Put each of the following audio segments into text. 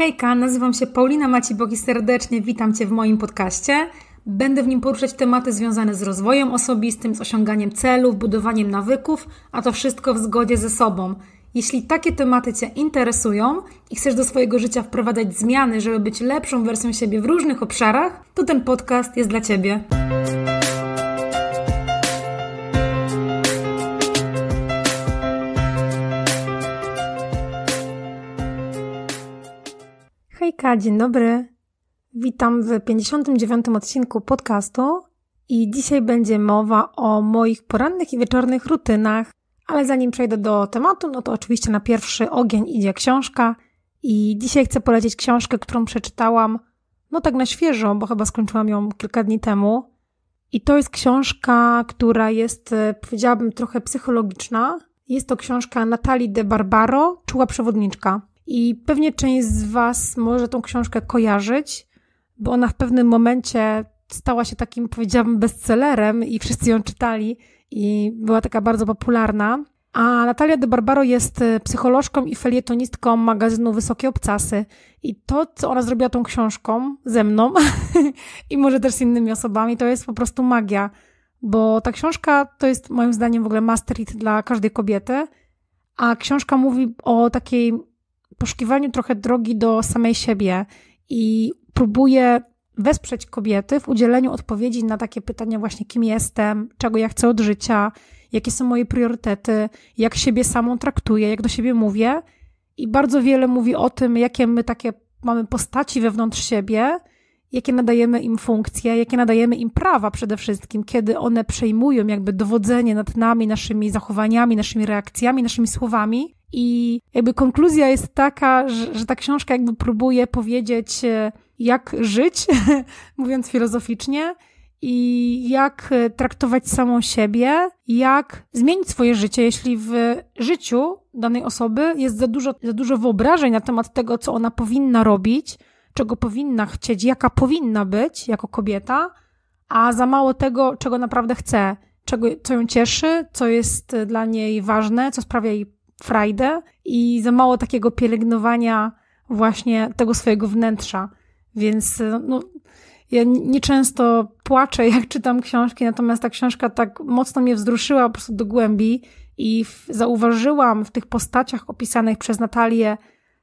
Hejka, nazywam się Paulina Macibok i serdecznie witam Cię w moim podcaście. Będę w nim poruszać tematy związane z rozwojem osobistym, z osiąganiem celów, budowaniem nawyków, a to wszystko w zgodzie ze sobą. Jeśli takie tematy Cię interesują i chcesz do swojego życia wprowadzać zmiany, żeby być lepszą wersją siebie w różnych obszarach, to ten podcast jest dla Ciebie. dzień dobry. Witam w 59. odcinku podcastu i dzisiaj będzie mowa o moich porannych i wieczornych rutynach, ale zanim przejdę do tematu, no to oczywiście na pierwszy ogień idzie książka i dzisiaj chcę polecić książkę, którą przeczytałam no tak na świeżo, bo chyba skończyłam ją kilka dni temu. I to jest książka, która jest, e, powiedziałabym, trochę psychologiczna. Jest to książka Natalii de Barbaro, Czuła przewodniczka. I pewnie część z Was może tą książkę kojarzyć, bo ona w pewnym momencie stała się takim, powiedziałabym, bestsellerem i wszyscy ją czytali i była taka bardzo popularna. A Natalia de Barbaro jest y, psycholożką i felietonistką magazynu Wysokie Obcasy. I to, co ona zrobiła tą książką ze mną i może też z innymi osobami, to jest po prostu magia. Bo ta książka to jest moim zdaniem w ogóle masterit dla każdej kobiety. A książka mówi o takiej poszukiwaniu trochę drogi do samej siebie i próbuję wesprzeć kobiety w udzieleniu odpowiedzi na takie pytania właśnie kim jestem, czego ja chcę od życia, jakie są moje priorytety, jak siebie samą traktuję, jak do siebie mówię. I bardzo wiele mówi o tym, jakie my takie mamy postaci wewnątrz siebie, jakie nadajemy im funkcje, jakie nadajemy im prawa przede wszystkim, kiedy one przejmują jakby dowodzenie nad nami, naszymi zachowaniami, naszymi reakcjami, naszymi słowami. I jakby konkluzja jest taka, że, że ta książka jakby próbuje powiedzieć, e, jak żyć, mówiąc filozoficznie, i jak e, traktować samą siebie, jak zmienić swoje życie, jeśli w życiu danej osoby jest za dużo, za dużo wyobrażeń na temat tego, co ona powinna robić, czego powinna chcieć, jaka powinna być jako kobieta, a za mało tego, czego naprawdę chce, czego, co ją cieszy, co jest e, dla niej ważne, co sprawia jej frajdę i za mało takiego pielęgnowania właśnie tego swojego wnętrza. Więc e, no, ja nieczęsto płaczę, jak czytam książki, natomiast ta książka tak mocno mnie wzruszyła po prostu do głębi i w, zauważyłam w tych postaciach opisanych przez Natalię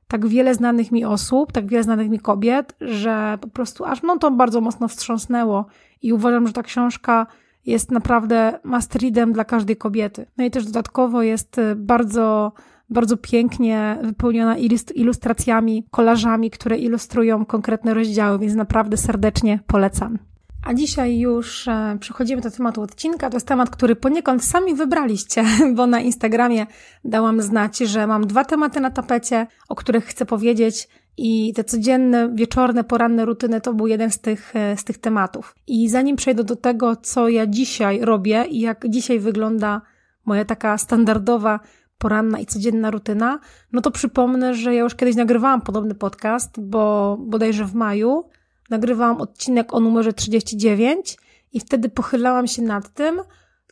tak wiele znanych mi osób, tak wiele znanych mi kobiet, że po prostu aż mną to bardzo mocno wstrząsnęło i uważam, że ta książka jest naprawdę must readem dla każdej kobiety. No i też dodatkowo jest y, bardzo bardzo pięknie wypełniona ilustracjami, kolażami, które ilustrują konkretne rozdziały, więc naprawdę serdecznie polecam. A dzisiaj już e, przechodzimy do tematu odcinka. To jest temat, który poniekąd sami wybraliście, bo na Instagramie dałam znać, że mam dwa tematy na tapecie, o których chcę powiedzieć. I te codzienne, wieczorne, poranne rutyny to był jeden z tych, e, z tych tematów. I zanim przejdę do tego, co ja dzisiaj robię i jak dzisiaj wygląda moja taka standardowa poranna i codzienna rutyna, no to przypomnę, że ja już kiedyś nagrywałam podobny podcast, bo bodajże w maju nagrywałam odcinek o numerze 39 i wtedy pochylałam się nad tym,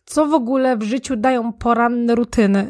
co w ogóle w życiu dają poranne rutyny.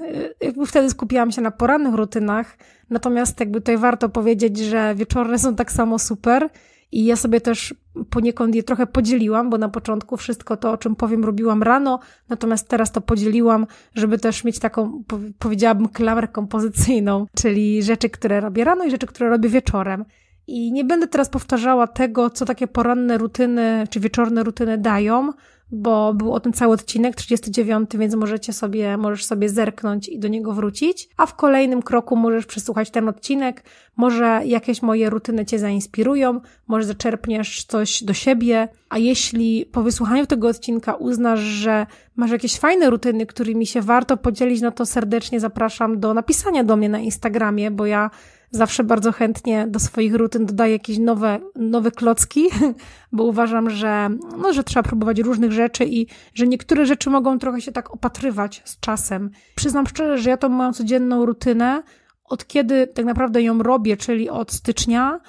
wtedy skupiłam się na porannych rutynach, natomiast jakby tutaj warto powiedzieć, że wieczorne są tak samo super i ja sobie też poniekąd je trochę podzieliłam, bo na początku wszystko to, o czym powiem, robiłam rano, natomiast teraz to podzieliłam, żeby też mieć taką, powiedziałabym, klamrę kompozycyjną, czyli rzeczy, które robię rano i rzeczy, które robię wieczorem. I nie będę teraz powtarzała tego, co takie poranne rutyny czy wieczorne rutyny dają, bo był o tym cały odcinek 39, więc możecie sobie, możesz sobie zerknąć i do niego wrócić, a w kolejnym kroku możesz przesłuchać ten odcinek, może jakieś moje rutyny Cię zainspirują, może zaczerpniesz coś do siebie, a jeśli po wysłuchaniu tego odcinka uznasz, że masz jakieś fajne rutyny, którymi się warto podzielić, no to serdecznie zapraszam do napisania do mnie na Instagramie, bo ja zawsze bardzo chętnie do swoich rutyn dodaję jakieś nowe, nowe klocki, bo uważam, że, no, że trzeba próbować różnych rzeczy i że niektóre rzeczy mogą trochę się tak opatrywać z czasem. Przyznam szczerze, że ja tą moją codzienną rutynę, od kiedy tak naprawdę ją robię, czyli od stycznia,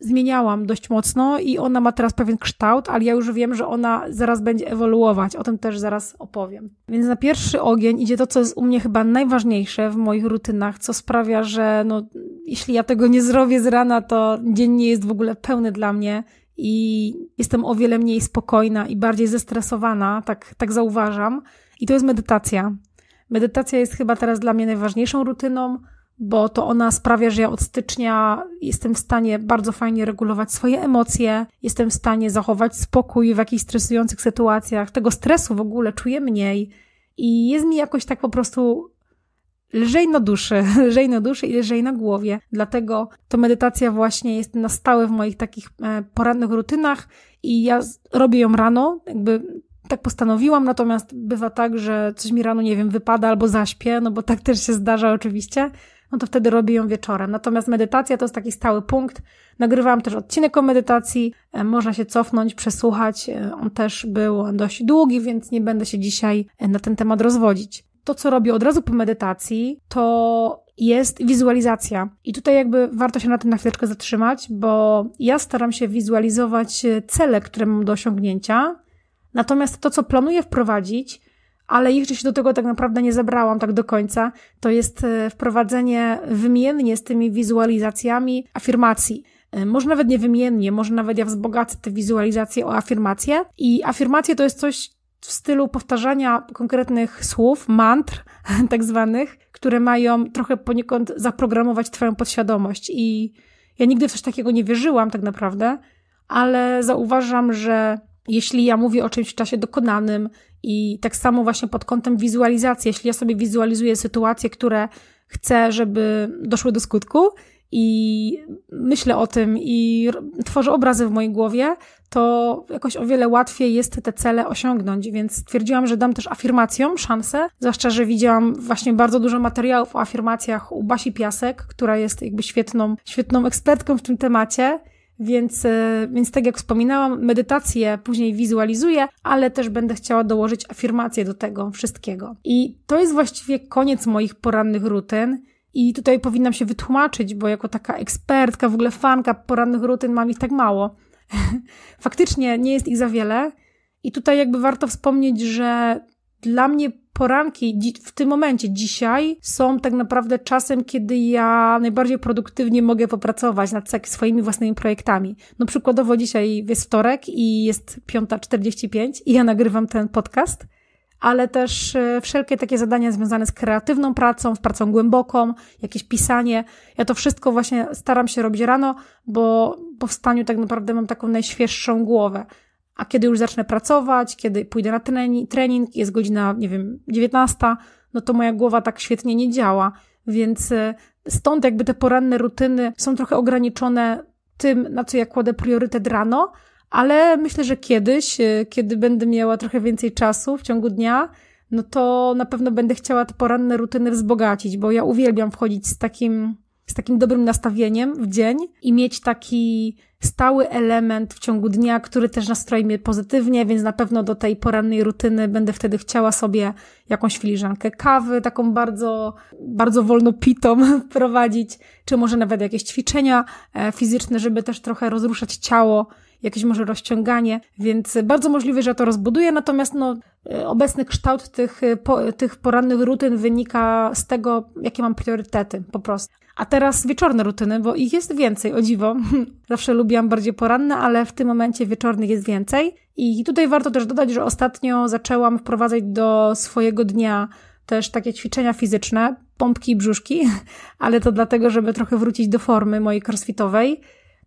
zmieniałam dość mocno i ona ma teraz pewien kształt, ale ja już wiem, że ona zaraz będzie ewoluować. O tym też zaraz opowiem. Więc na pierwszy ogień idzie to, co jest u mnie chyba najważniejsze w moich rutynach, co sprawia, że no, jeśli ja tego nie zrobię z rana, to dzień nie jest w ogóle pełny dla mnie i jestem o wiele mniej spokojna i bardziej zestresowana, tak, tak zauważam. I to jest medytacja. Medytacja jest chyba teraz dla mnie najważniejszą rutyną, bo to ona sprawia, że ja od stycznia jestem w stanie bardzo fajnie regulować swoje emocje, jestem w stanie zachować spokój w jakichś stresujących sytuacjach. Tego stresu w ogóle czuję mniej i jest mi jakoś tak po prostu lżej na duszy, lżej na duszy i lżej na głowie. Dlatego to medytacja właśnie jest na stałe w moich takich e, porannych rutynach i ja robię ją rano, jakby tak postanowiłam, natomiast bywa tak, że coś mi rano, nie wiem, wypada albo zaśpię, no bo tak też się zdarza oczywiście no to wtedy robię ją wieczorem. Natomiast medytacja to jest taki stały punkt. Nagrywałam też odcinek o medytacji, e, można się cofnąć, przesłuchać. E, on też był dość długi, więc nie będę się dzisiaj e, na ten temat rozwodzić. To, co robię od razu po medytacji, to jest wizualizacja. I tutaj jakby warto się na tym na chwileczkę zatrzymać, bo ja staram się wizualizować cele, które mam do osiągnięcia. Natomiast to, co planuję wprowadzić, ale jeszcze się do tego tak naprawdę nie zabrałam tak do końca, to jest e, wprowadzenie wymiennie z tymi wizualizacjami afirmacji. E, może nawet nie wymiennie, może nawet ja wzbogacę te wizualizacje o afirmacje. I afirmacje to jest coś w stylu powtarzania konkretnych słów, mantr tak zwanych, które mają trochę poniekąd zaprogramować Twoją podświadomość. I ja nigdy w coś takiego nie wierzyłam tak naprawdę, ale zauważam, że jeśli ja mówię o czymś w czasie dokonanym, i tak samo właśnie pod kątem wizualizacji, jeśli ja sobie wizualizuję sytuacje, które chcę, żeby doszły do skutku i myślę o tym i tworzę obrazy w mojej głowie, to jakoś o wiele łatwiej jest te cele osiągnąć, więc stwierdziłam, że dam też afirmacjom szansę, zwłaszcza, że widziałam właśnie bardzo dużo materiałów o afirmacjach u Basi Piasek, która jest jakby świetną, świetną ekspertką w tym temacie więc, e, więc tak jak wspominałam, medytację później wizualizuję, ale też będę chciała dołożyć afirmacje do tego wszystkiego. I to jest właściwie koniec moich porannych rutyn. I tutaj powinnam się wytłumaczyć, bo jako taka ekspertka, w ogóle fanka porannych rutyn mam ich tak mało. Faktycznie nie jest ich za wiele. I tutaj jakby warto wspomnieć, że dla mnie poranki w tym momencie, dzisiaj, są tak naprawdę czasem, kiedy ja najbardziej produktywnie mogę popracować nad tak swoimi własnymi projektami. No przykładowo dzisiaj jest wtorek i jest 5.45 i ja nagrywam ten podcast, ale też e, wszelkie takie zadania związane z kreatywną pracą, z pracą głęboką, jakieś pisanie. Ja to wszystko właśnie staram się robić rano, bo po wstaniu tak naprawdę mam taką najświeższą głowę a kiedy już zacznę pracować, kiedy pójdę na trening, jest godzina, nie wiem, 19, no to moja głowa tak świetnie nie działa, więc y, stąd jakby te poranne rutyny są trochę ograniczone tym, na co ja kładę priorytet rano, ale myślę, że kiedyś, y, kiedy będę miała trochę więcej czasu w ciągu dnia, no to na pewno będę chciała te poranne rutyny wzbogacić, bo ja uwielbiam wchodzić z takim z takim dobrym nastawieniem w dzień i mieć taki stały element w ciągu dnia, który też nastroi mnie pozytywnie, więc na pewno do tej porannej rutyny będę wtedy chciała sobie jakąś filiżankę kawy, taką bardzo, bardzo wolno pitą wprowadzić, czy może nawet jakieś ćwiczenia e, fizyczne, żeby też trochę rozruszać ciało jakieś może rozciąganie, więc bardzo możliwe, że to rozbuduje, natomiast no, obecny kształt tych, y, po, tych porannych rutyn wynika z tego, jakie mam priorytety po prostu. A teraz wieczorne rutyny, bo ich jest więcej, o dziwo. Zawsze lubiłam bardziej poranne, ale w tym momencie wieczornych jest więcej. I tutaj warto też dodać, że ostatnio zaczęłam wprowadzać do swojego dnia też takie ćwiczenia fizyczne, pompki i brzuszki, ale to dlatego, żeby trochę wrócić do formy mojej crossfitowej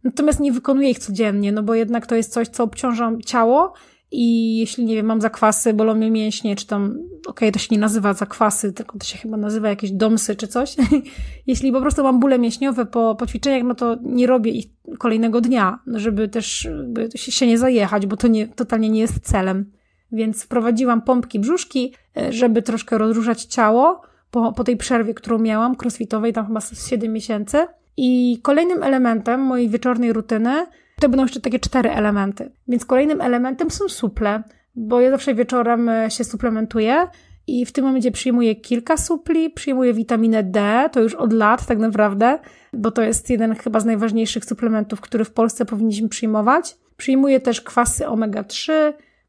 Natomiast nie wykonuję ich codziennie, no bo jednak to jest coś, co obciąża ciało i jeśli, nie wiem, mam zakwasy, bolą mnie mięśnie, czy tam, okej, okay, to się nie nazywa zakwasy, tylko to się chyba nazywa jakieś domsy czy coś. jeśli po prostu mam bóle mięśniowe po, po ćwiczeniach, no to nie robię ich kolejnego dnia, żeby też się nie zajechać, bo to nie, totalnie nie jest celem. Więc wprowadziłam pompki brzuszki, e, żeby troszkę rozruszać ciało po, po tej przerwie, którą miałam, crossfitowej, tam chyba 7 miesięcy. I kolejnym elementem mojej wieczornej rutyny to będą jeszcze takie cztery elementy. Więc kolejnym elementem są suple, bo ja zawsze wieczorem e, się suplementuję i w tym momencie przyjmuję kilka supli, przyjmuję witaminę D, to już od lat tak naprawdę, bo to jest jeden chyba z najważniejszych suplementów, który w Polsce powinniśmy przyjmować. Przyjmuję też kwasy omega-3,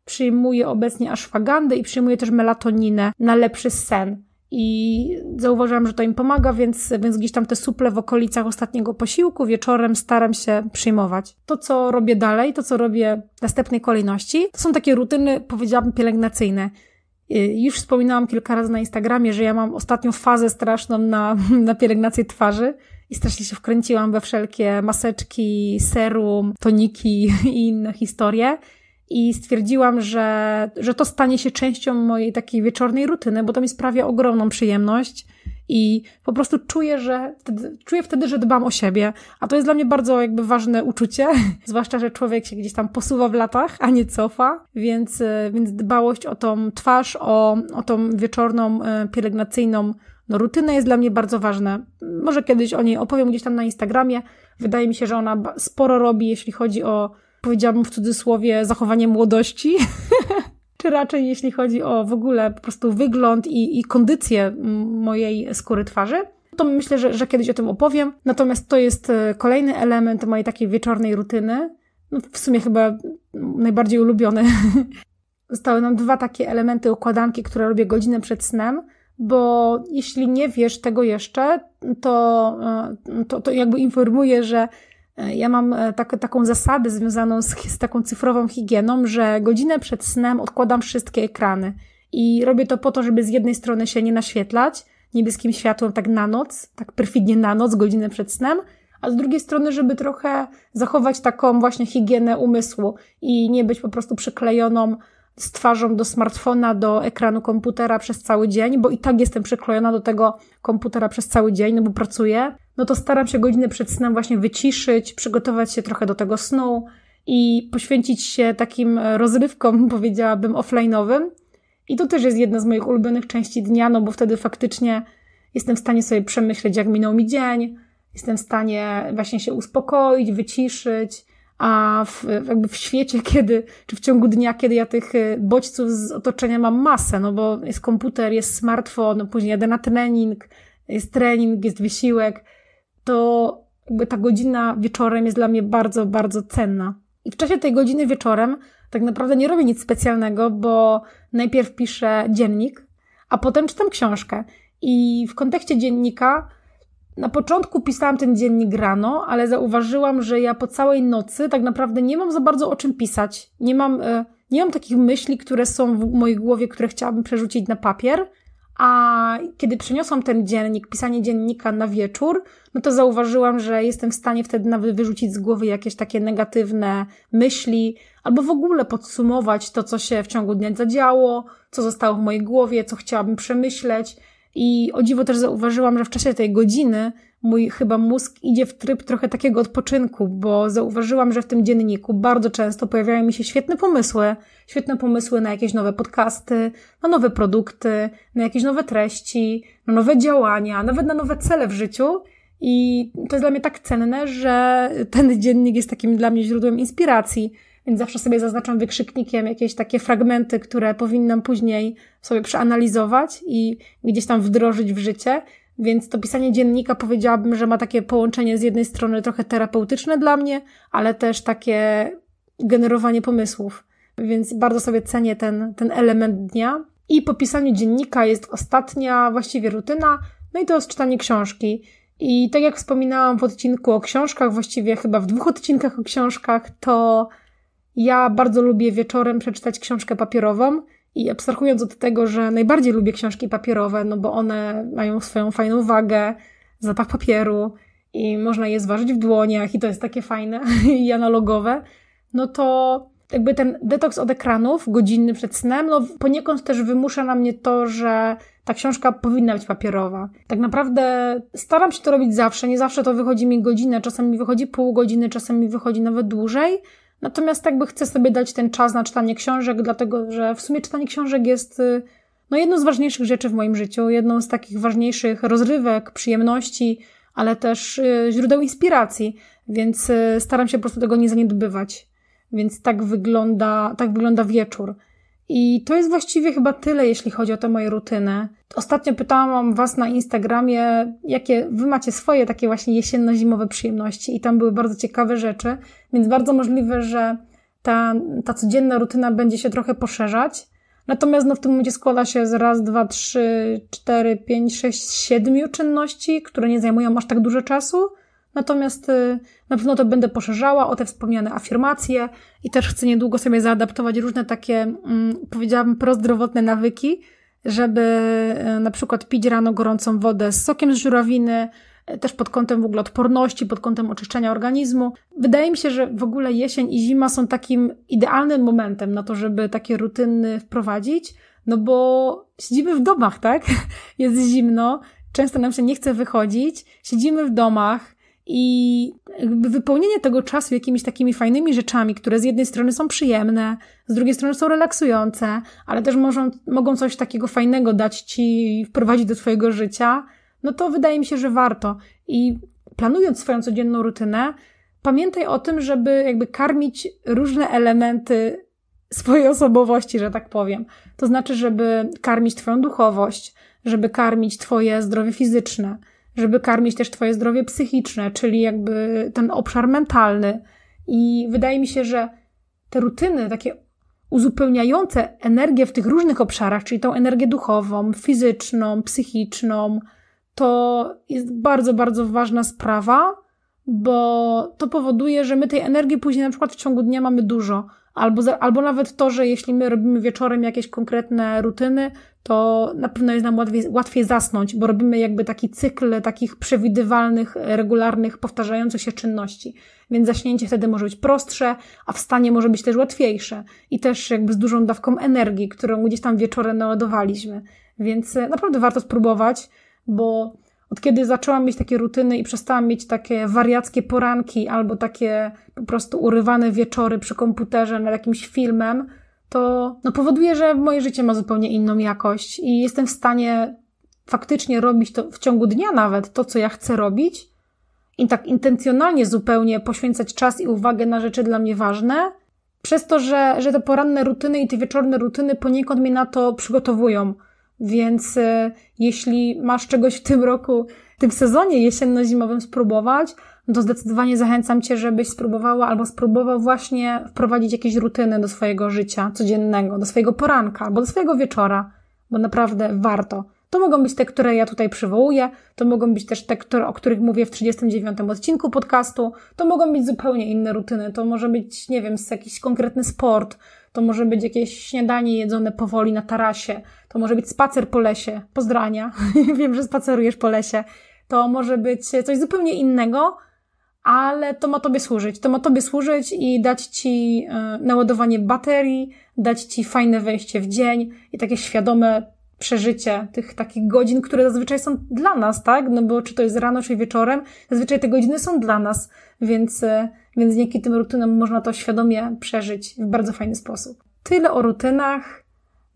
przyjmuję obecnie ashwagandę i przyjmuję też melatoninę na lepszy sen i zauważyłam, że to im pomaga, więc, więc gdzieś tam te suple w okolicach ostatniego posiłku wieczorem staram się przyjmować. To, co robię dalej, to, co robię w następnej kolejności, to są takie rutyny, powiedziałabym, pielęgnacyjne. Y, już wspominałam kilka razy na Instagramie, że ja mam ostatnią fazę straszną na, na pielęgnację twarzy i strasznie się wkręciłam we wszelkie maseczki, serum, toniki i inne historie i stwierdziłam, że, że to stanie się częścią mojej takiej wieczornej rutyny, bo to mi sprawia ogromną przyjemność i po prostu czuję, że wtedy, czuję wtedy, że dbam o siebie, a to jest dla mnie bardzo jakby ważne uczucie, zwłaszcza, że człowiek się gdzieś tam posuwa w latach, a nie cofa, więc, y, więc dbałość o tą twarz, o, o tą wieczorną, y, pielęgnacyjną no, rutynę jest dla mnie bardzo ważna. Może kiedyś o niej opowiem gdzieś tam na Instagramie. Wydaje mi się, że ona sporo robi, jeśli chodzi o powiedziałabym w cudzysłowie, zachowanie młodości. Czy raczej jeśli chodzi o w ogóle po prostu wygląd i, i kondycję mm, mojej skóry twarzy to myślę, że, że, kiedyś o tym opowiem. Natomiast to jest e, kolejny element mojej takiej wieczornej rutyny. No, w sumie chyba najbardziej ulubiony. Zostały nam dwa takie elementy układanki, które robię godzinę przed snem, bo jeśli nie wiesz tego jeszcze, to, e, to, to jakby informuję, że E, ja mam e, tak, taką zasadę związaną z, z taką cyfrową higieną, że godzinę przed snem odkładam wszystkie ekrany. I robię to po to, żeby z jednej strony się nie naświetlać niebieskim światłem tak na noc, tak perfidnie na noc, godzinę przed snem, a z drugiej strony, żeby trochę zachować taką właśnie higienę umysłu i nie być po prostu przyklejoną z twarzą do smartfona, do ekranu komputera przez cały dzień, bo i tak jestem przyklejona do tego komputera przez cały dzień, no bo pracuję, no to staram się godzinę przed snem właśnie wyciszyć, przygotować się trochę do tego snu i poświęcić się takim e, rozrywkom, powiedziałabym, offline'owym. I to też jest jedna z moich ulubionych części dnia, no bo wtedy faktycznie jestem w stanie sobie przemyśleć, jak minął mi dzień, jestem w stanie właśnie się uspokoić, wyciszyć, a w, jakby w świecie, kiedy, czy w ciągu dnia, kiedy ja tych e, bodźców z otoczenia mam masę, no bo jest komputer, jest smartfon, później jadę na trening, jest trening, jest wysiłek, to jakby ta godzina wieczorem jest dla mnie bardzo, bardzo cenna. I w czasie tej godziny wieczorem tak naprawdę nie robię nic specjalnego, bo najpierw piszę dziennik, a potem czytam książkę. I w kontekście dziennika na początku pisałam ten dziennik rano, ale zauważyłam, że ja po całej nocy tak naprawdę nie mam za bardzo o czym pisać. Nie mam, e, nie mam takich myśli, które są w mojej głowie, które chciałabym przerzucić na papier. A kiedy przeniosłam ten dziennik, pisanie dziennika na wieczór, no to zauważyłam, że jestem w stanie wtedy nawet wyrzucić z głowy jakieś takie negatywne myśli, albo w ogóle podsumować to, co się w ciągu dnia zadziało, co zostało w mojej głowie, co chciałabym przemyśleć. I o dziwo też zauważyłam, że w czasie tej godziny mój chyba mózg idzie w tryb trochę takiego odpoczynku, bo zauważyłam, że w tym dzienniku bardzo często pojawiają mi się świetne pomysły, świetne pomysły na jakieś nowe podcasty, na nowe produkty, na jakieś nowe treści, na nowe działania, nawet na nowe cele w życiu. I to jest dla mnie tak cenne, że ten dziennik jest takim dla mnie źródłem inspiracji. Więc zawsze sobie zaznaczam wykrzyknikiem jakieś takie fragmenty, które powinnam później sobie przeanalizować i gdzieś tam wdrożyć w życie. Więc to pisanie dziennika powiedziałabym, że ma takie połączenie z jednej strony trochę terapeutyczne dla mnie, ale też takie generowanie pomysłów. Więc bardzo sobie cenię ten, ten element dnia. I po pisaniu dziennika jest ostatnia właściwie rutyna, no i to jest czytanie książki. I tak jak wspominałam w odcinku o książkach, właściwie chyba w dwóch odcinkach o książkach, to ja bardzo lubię wieczorem przeczytać książkę papierową i abstrahując od tego, że najbardziej lubię książki papierowe, no bo one mają swoją fajną wagę, zapach papieru i można je zważyć w dłoniach i to jest takie fajne i analogowe, no to jakby ten detoks od ekranów godzinny przed snem, no poniekąd też wymusza na mnie to, że ta książka powinna być papierowa. Tak naprawdę staram się to robić zawsze, nie zawsze to wychodzi mi godzinę, czasami wychodzi pół godziny, czasami wychodzi nawet dłużej, Natomiast jakby chcę sobie dać ten czas na czytanie książek, dlatego że w sumie czytanie książek jest y, no, jedną z ważniejszych rzeczy w moim życiu, jedną z takich ważniejszych rozrywek, przyjemności, ale też y, źródeł inspiracji, więc y, staram się po prostu tego nie zaniedbywać. Więc tak wygląda, tak wygląda wieczór. I to jest właściwie chyba tyle, jeśli chodzi o te moje rutyny. Ostatnio pytałam Was na Instagramie, jakie Wy macie swoje takie właśnie jesienno-zimowe przyjemności, i tam były bardzo ciekawe rzeczy, więc bardzo możliwe, że ta, ta codzienna rutyna będzie się trochę poszerzać. Natomiast no, w tym momencie składa się z raz, dwa, trzy, cztery, pięć, sześć, siedmiu czynności, które nie zajmują aż tak dużo czasu, Natomiast y, na pewno to będę poszerzała o te wspomniane afirmacje i też chcę niedługo sobie zaadaptować różne takie, mm, powiedziałabym, prozdrowotne nawyki, żeby y, na przykład pić rano gorącą wodę z sokiem z żurawiny, y, też pod kątem w ogóle odporności, pod kątem oczyszczenia organizmu. Wydaje mi się, że w ogóle jesień i zima są takim idealnym momentem na to, żeby takie rutyny wprowadzić, no bo siedzimy w domach, tak? Jest zimno, często nam się nie chce wychodzić, siedzimy w domach, i jakby wypełnienie tego czasu jakimiś takimi fajnymi rzeczami, które z jednej strony są przyjemne, z drugiej strony są relaksujące, ale też możą, mogą coś takiego fajnego dać ci, wprowadzić do twojego życia, no to wydaje mi się, że warto. I planując swoją codzienną rutynę, pamiętaj o tym, żeby jakby karmić różne elementy swojej osobowości, że tak powiem. To znaczy, żeby karmić Twoją duchowość, żeby karmić Twoje zdrowie fizyczne, żeby karmić też Twoje zdrowie psychiczne, czyli jakby ten obszar mentalny. I wydaje mi się, że te rutyny takie uzupełniające energię w tych różnych obszarach, czyli tą energię duchową, fizyczną, psychiczną, to jest bardzo, bardzo ważna sprawa, bo to powoduje, że my tej energii później na przykład w ciągu dnia mamy dużo albo, albo nawet to, że jeśli my robimy wieczorem jakieś konkretne rutyny, to na pewno jest nam łatwiej, łatwiej zasnąć, bo robimy jakby taki cykl takich przewidywalnych, e, regularnych, powtarzających się czynności. Więc zaśnięcie wtedy może być prostsze, a wstanie może być też łatwiejsze i też jakby z dużą dawką energii, którą gdzieś tam wieczorem naładowaliśmy. Więc e, naprawdę warto spróbować, bo od kiedy zaczęłam mieć takie rutyny i przestałam mieć takie wariackie poranki albo takie po prostu urywane wieczory przy komputerze nad jakimś filmem, to no, powoduje, że moje życie ma zupełnie inną jakość i jestem w stanie faktycznie robić to w ciągu dnia nawet, to co ja chcę robić i tak intencjonalnie zupełnie poświęcać czas i uwagę na rzeczy dla mnie ważne, przez to, że, że te poranne rutyny i te wieczorne rutyny poniekąd mnie na to przygotowują. Więc y, jeśli masz czegoś w tym roku, w tym sezonie jesienno-zimowym spróbować, no to zdecydowanie zachęcam Cię, żebyś spróbowała albo spróbował właśnie wprowadzić jakieś rutyny do swojego życia codziennego, do swojego poranka albo do swojego wieczora, bo naprawdę warto. To mogą być te, które ja tutaj przywołuję, to mogą być też te, które, o których mówię w 39 odcinku podcastu, to mogą być zupełnie inne rutyny, to może być, nie wiem, jakiś konkretny sport, to może być jakieś śniadanie jedzone powoli na tarasie, to może być spacer po lesie, pozdrania, wiem, że spacerujesz po lesie, to może być coś zupełnie innego, ale to ma Tobie służyć. To ma Tobie służyć i dać Ci e, naładowanie baterii, dać Ci fajne wejście w dzień i takie świadome przeżycie tych takich godzin, które zazwyczaj są dla nas, tak? No bo czy to jest rano, czy wieczorem, zazwyczaj te godziny są dla nas, więc e, więc dzięki tym rutynom można to świadomie przeżyć w bardzo fajny sposób. Tyle o rutynach.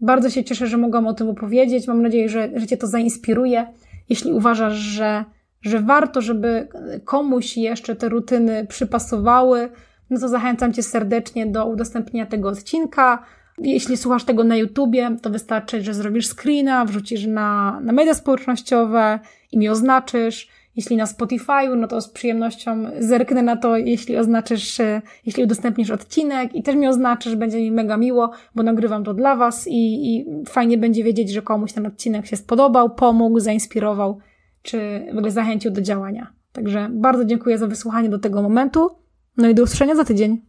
Bardzo się cieszę, że mogłam o tym opowiedzieć. Mam nadzieję, że, że Cię to zainspiruje. Jeśli uważasz, że, że warto, żeby komuś jeszcze te rutyny przypasowały, no to zachęcam Cię serdecznie do udostępnienia tego odcinka. Jeśli słuchasz tego na YouTubie, to wystarczy, że zrobisz screena, wrzucisz na, na media społecznościowe i mi oznaczysz. Jeśli na Spotify'u, no to z przyjemnością zerknę na to, jeśli oznaczysz, e, jeśli udostępnisz odcinek i też mi oznaczysz, będzie mi mega miło, bo nagrywam to dla Was i, i fajnie będzie wiedzieć, że komuś ten odcinek się spodobał, pomógł, zainspirował, czy w ogóle zachęcił do działania. Także bardzo dziękuję za wysłuchanie do tego momentu. No i do usłyszenia za tydzień.